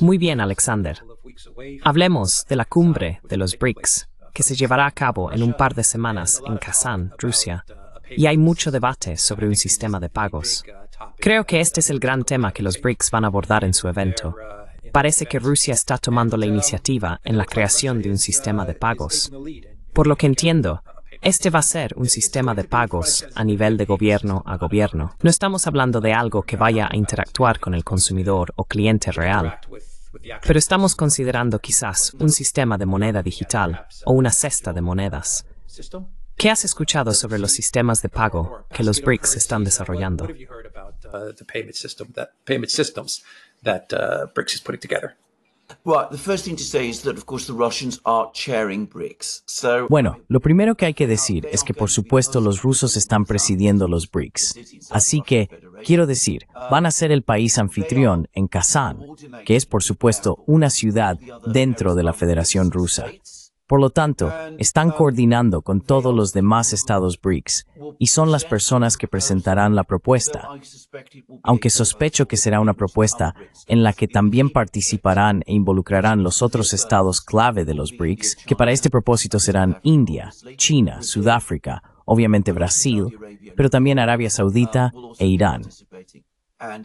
Muy bien, Alexander. Hablemos de la cumbre de los BRICS, uh, que se llevará a cabo en un par de semanas en Kazán, Rusia, uh, y hay mucho debate sobre un sistema de pagos. Uh, Creo que este es el gran tema que los BRICS van a abordar en su evento. Parece que Rusia está tomando la um, iniciativa en la creación de un sistema de pagos. Por lo que entiendo, este va a ser un sistema de pagos a nivel de gobierno a gobierno. No estamos hablando de algo que vaya a interactuar con el consumidor o cliente real. Pero estamos considerando quizás un sistema de moneda digital o una cesta de monedas. ¿Qué has escuchado sobre los sistemas de pago que los BRICS están desarrollando? Bueno, lo primero que hay que decir es que por supuesto los rusos están presidiendo los BRICS. Así que, quiero decir, van a ser el país um, anfitrión en Kazán, que es por supuesto una ciudad dentro de la Federación Rusa. Por lo tanto, están um, coordinando con todos los demás estados BRICS y son las personas que presentarán la propuesta, aunque sospecho que será una propuesta en la que también participarán e involucrarán los otros estados clave de los BRICS, que para este propósito serán India, China, Sudáfrica, obviamente Brasil, pero también Arabia um, Saudita e Irán.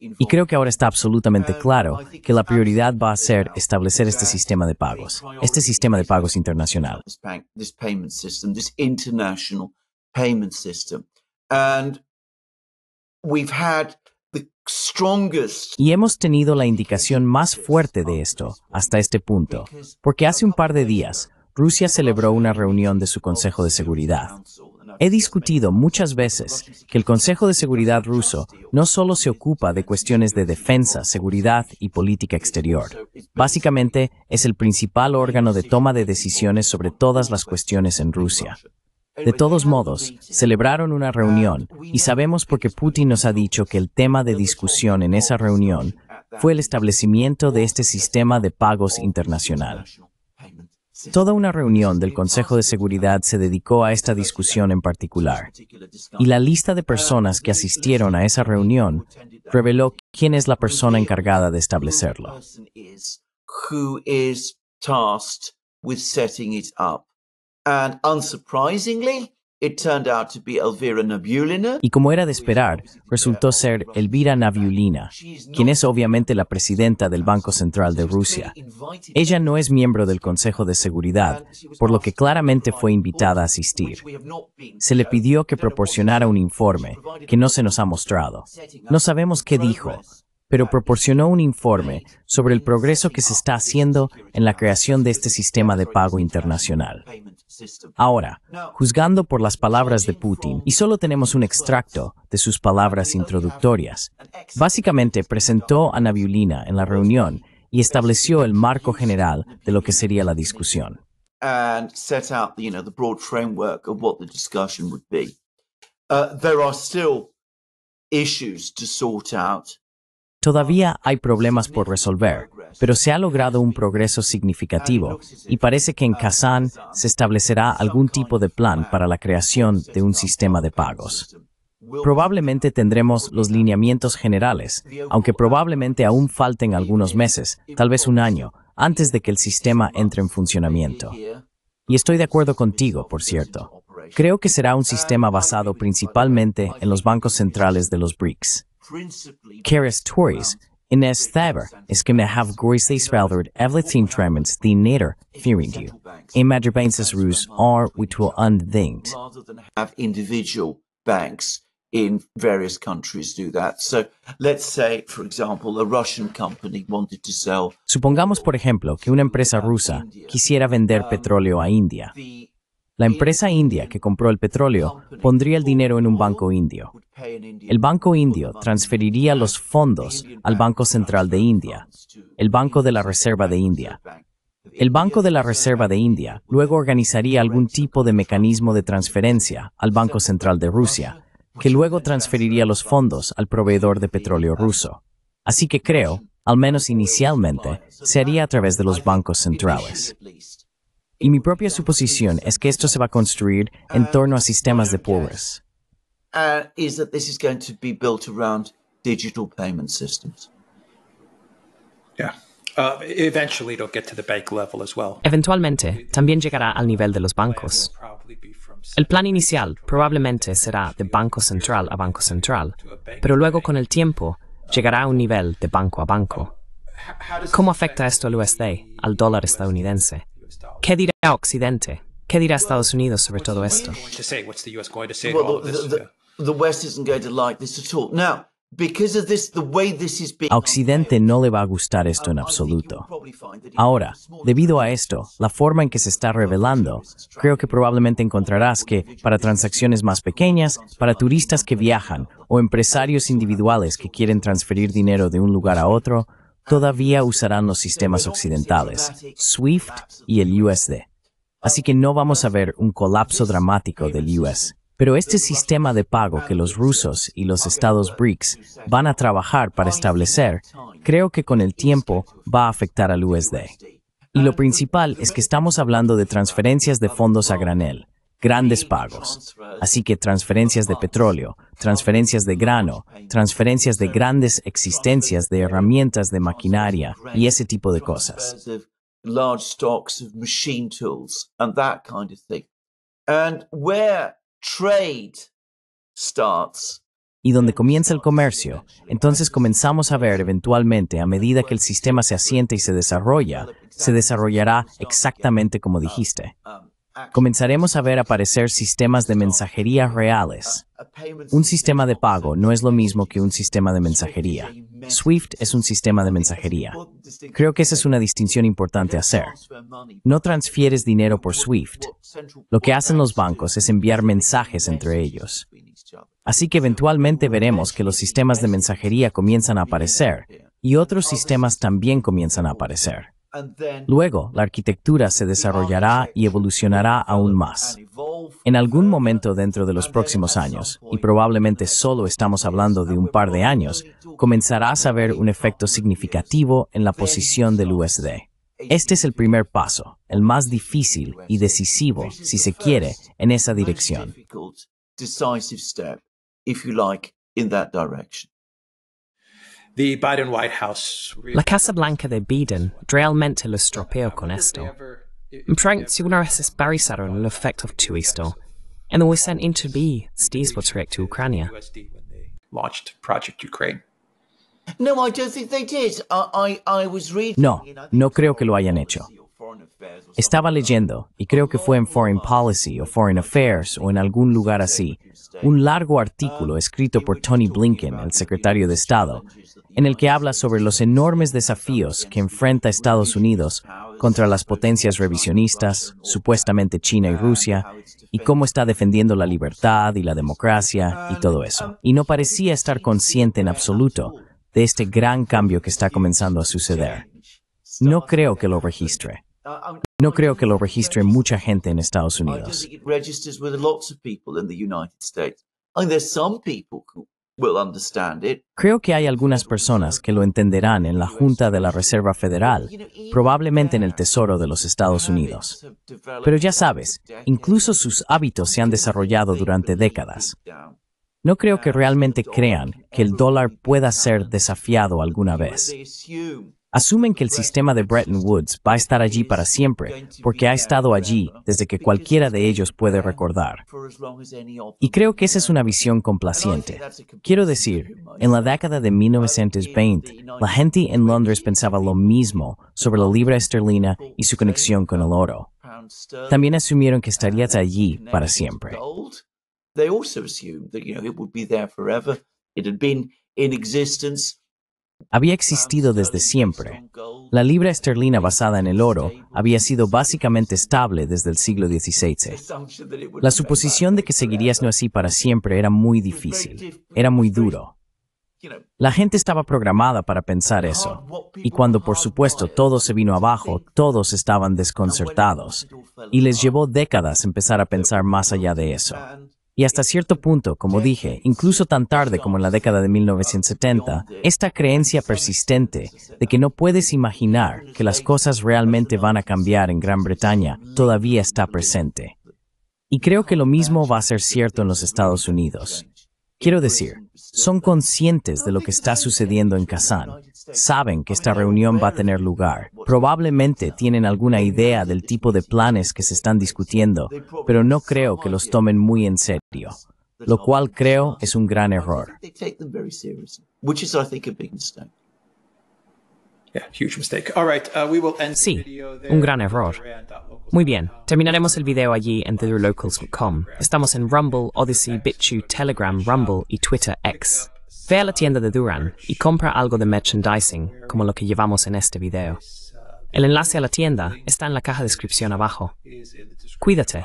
Y creo que ahora está absolutamente uh, claro que la prioridad va a ser establecer este sistema de pagos, este sistema de pagos internacional. Y hemos tenido la indicación más fuerte de esto hasta este punto, porque hace un par de días Rusia celebró una reunión de su Consejo de Seguridad. He discutido muchas veces que el Consejo de Seguridad ruso no solo se ocupa de cuestiones de defensa, seguridad y política exterior. Básicamente, es el principal órgano de toma de decisiones sobre todas las cuestiones en Rusia. De todos modos, celebraron una reunión y sabemos porque Putin nos ha dicho que el tema de discusión en esa reunión fue el establecimiento de este sistema de pagos internacional. Toda una reunión del Consejo de Seguridad se dedicó a esta discusión en particular, y la lista de personas que asistieron a esa reunión reveló quién es la persona encargada de establecerlo. And unsurprisingly, y como era de esperar, resultó ser Elvira Naviulina, quien es obviamente la presidenta del Banco Central de Rusia. Ella no es miembro del Consejo de Seguridad, por lo que claramente fue invitada a asistir. Se le pidió que proporcionara un informe, que no se nos ha mostrado. No sabemos qué dijo, pero proporcionó un informe sobre el progreso que se está haciendo en la creación de este sistema de pago internacional. Ahora, juzgando por las palabras de Putin, y solo tenemos un extracto de sus palabras introductorias, básicamente presentó a Naviulina en la reunión y estableció el marco general de lo que sería la discusión. Todavía hay problemas por resolver, pero se ha logrado un progreso significativo y parece que en Kazán se establecerá algún tipo de plan para la creación de un sistema de pagos. Probablemente tendremos los lineamientos generales, aunque probablemente aún falten algunos meses, tal vez un año, antes de que el sistema entre en funcionamiento. Y estoy de acuerdo contigo, por cierto. Creo que será un sistema basado principalmente en los bancos centrales de los BRICS. Keras Tories, Ines Thaber is going to have Gorisei Spelder Evletin Tremens the Nader fearing you. In Madribainsis Rus are which will undinged. Rather than have individual banks in various countries do that. So let's say, for example, a Russian company wanted to sell. Supongamos, por ejemplo, que una empresa rusa quisiera vender um, petróleo a India. La empresa india que compró el petróleo pondría el dinero en un banco indio. El banco indio transferiría los fondos al Banco Central de India, el Banco de la Reserva de India. El Banco de la Reserva de India luego organizaría algún tipo de mecanismo de transferencia al Banco Central de Rusia, que luego transferiría los fondos al proveedor de petróleo ruso. Así que creo, al menos inicialmente, se haría a través de los bancos centrales. Y mi propia suposición es que esto se va a construir en torno a sistemas de uh, pagos. Uh, Eventualmente, también llegará al nivel de los bancos. El plan inicial probablemente será de banco central a banco central, pero luego con el tiempo llegará a un nivel de banco a banco. ¿Cómo afecta esto al USD, al dólar estadounidense? ¿Qué dirá Occidente? ¿Qué dirá Estados Unidos sobre todo esto? A Occidente no le va a gustar esto en absoluto. Ahora, debido a esto, la forma en que se está revelando, creo que probablemente encontrarás que, para transacciones más pequeñas, para turistas que viajan o empresarios individuales que quieren transferir dinero de un lugar a otro, todavía usarán los sistemas occidentales, SWIFT y el USD. Así que no vamos a ver un colapso dramático del US. Pero este sistema de pago que los rusos y los estados BRICS van a trabajar para establecer, creo que con el tiempo va a afectar al USD. Y lo principal es que estamos hablando de transferencias de fondos a granel, grandes pagos. Así que transferencias de petróleo, transferencias de grano, transferencias de grandes existencias de herramientas de maquinaria y ese tipo de cosas. Y donde comienza el comercio, entonces comenzamos a ver eventualmente, a medida que el sistema se asienta y se desarrolla, se desarrollará exactamente como dijiste. Um, comenzaremos a ver aparecer sistemas de mensajería reales. Un sistema de pago no es lo mismo que un sistema de mensajería. Swift es un sistema de mensajería. Creo que esa es una distinción importante hacer. No transfieres dinero por Swift. Lo que hacen los bancos es enviar mensajes entre ellos. Así que eventualmente veremos que los sistemas de mensajería comienzan a aparecer y otros sistemas también comienzan a aparecer. Luego, la arquitectura se desarrollará y evolucionará aún más. En algún momento dentro de los próximos años, y probablemente solo estamos hablando de un par de años, comenzarás a ver un efecto significativo en la posición del USD. Este es el primer paso, el más difícil y decisivo, si se quiere, en esa dirección. the Biden White House. La Casablanca de Biden realmente lo estropeo con esto. Pranks Junarassis Barisaron lo effektivt isto, and the was sent into be Steesbots react to Ukraine. Launched Project Ukraine. No, I don't think they did. I, I, I was reading. No, no creo que lo hayan hecho. Estaba leyendo, y creo que fue en Foreign Policy o Foreign Affairs o en algún lugar así, un largo artículo escrito por Tony Blinken, el secretario de Estado, en el que habla sobre los enormes desafíos que enfrenta Estados Unidos contra las potencias revisionistas, supuestamente China y Rusia, y cómo está defendiendo la libertad y la democracia y todo eso. Y no parecía estar consciente en absoluto de este gran cambio que está comenzando a suceder. No creo que lo registre. No creo que lo registre mucha gente en Estados Unidos. Creo que hay algunas personas que lo entenderán en la Junta de la Reserva Federal, probablemente en el Tesoro de los Estados Unidos. Pero ya sabes, incluso sus hábitos se han desarrollado durante décadas. No creo que realmente crean que el dólar pueda ser desafiado alguna vez. Asumen que el sistema de Bretton Woods va a estar allí para siempre, porque ha estado allí desde que cualquiera de ellos puede recordar. Y creo que esa es una visión complaciente. Quiero decir, en la década de 1920, la gente en Londres pensaba lo mismo sobre la libra esterlina y su conexión con el oro. También asumieron que estarías allí para siempre había existido desde siempre. La libra esterlina basada en el oro había sido básicamente estable desde el siglo XVI. La suposición de que seguiría no así para siempre era muy difícil, era muy duro. La gente estaba programada para pensar eso, y cuando por supuesto todo se vino abajo, todos estaban desconcertados, y les llevó décadas empezar a pensar más allá de eso. Y hasta cierto punto, como dije, incluso tan tarde como en la década de 1970, esta creencia persistente de que no puedes imaginar que las cosas realmente van a cambiar en Gran Bretaña todavía está presente. Y creo que lo mismo va a ser cierto en los Estados Unidos. Quiero decir, son conscientes de lo que está sucediendo en Kazán. Saben que esta reunión va a tener lugar. Probablemente tienen alguna idea del tipo de planes que se están discutiendo, pero no creo que los tomen muy en serio, lo cual creo es un gran error. Sí, un gran error. Muy bien, terminaremos el video allí en thelocals.com. Estamos en Rumble, Odyssey, Bitchu, Telegram, Rumble y Twitter X. Ve a la tienda de Duran y compra algo de merchandising, como lo que llevamos en este video. Uh, el enlace a la tienda está en la caja de descripción abajo. Cuídate.